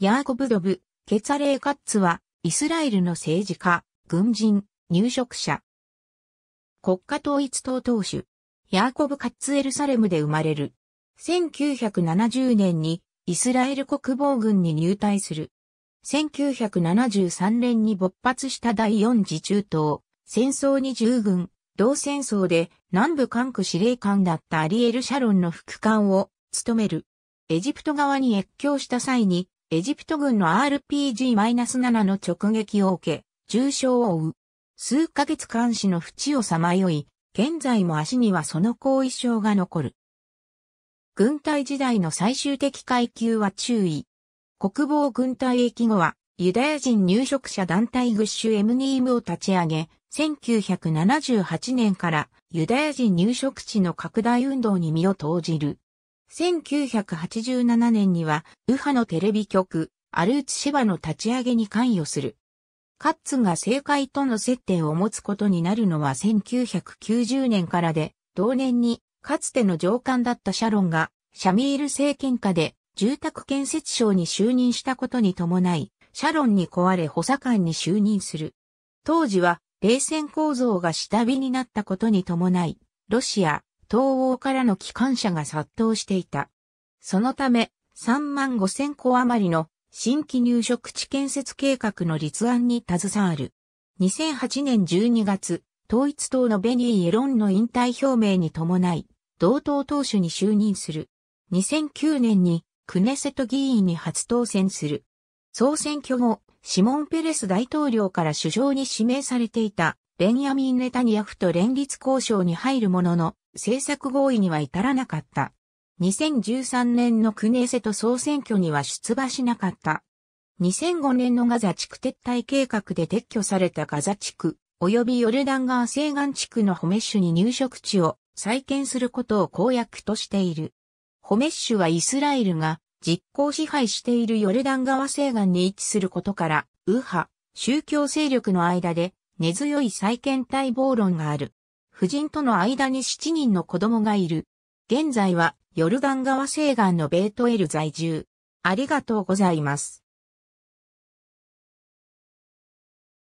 ヤーコブ・ドブ、ケツァレー・カッツは、イスラエルの政治家、軍人、入植者。国家統一党党首、ヤーコブ・カッツ・エルサレムで生まれる。1970年に、イスラエル国防軍に入隊する。1973年に勃発した第四次中東、戦争に従軍、同戦争で南部管区司令官だったアリエル・シャロンの副官を務める。エジプト側に越境した際にエジプト軍の RPG-7 の直撃を受け、重傷を負う。数ヶ月間死の淵をさまよい、現在も足にはその後遺症が残る。軍隊時代の最終的階級は注意。国防軍隊役後は、ユダヤ人入植者団体グッシュエムニームを立ち上げ、1978年からユダヤ人入植地の拡大運動に身を投じる。1987年には、右派のテレビ局、アルーツシバの立ち上げに関与する。カッツが政界との接点を持つことになるのは1990年からで、同年に、かつての上官だったシャロンが、シャミール政権下で、住宅建設省に就任したことに伴い、シャロンに壊れ補佐官に就任する。当時は、冷戦構造が下火になったことに伴い、ロシア、東欧からの機関車が殺到していた。そのため、3万5千個余りの新規入植地建設計画の立案に携わる。2008年12月、統一党のベニー・エロンの引退表明に伴い、同党党首に就任する。2009年にクネセト議員に初当選する。総選挙後、シモン・ペレス大統領から首相に指名されていたベンヤミン・ネタニヤフと連立交渉に入るものの、政策合意には至らなかった。2013年のクネーセト総選挙には出馬しなかった。2005年のガザ地区撤退計画で撤去されたガザ地区、及びヨルダン川西岸地区のホメッシュに入植地を再建することを公約としている。ホメッシュはイスラエルが実効支配しているヨルダン川西岸に位置することから、右派、宗教勢力の間で根強い再建待望論がある。夫人との間に7人の子供がいる。現在はヨルダン川西岸のベートエル在住。ありがとうございます。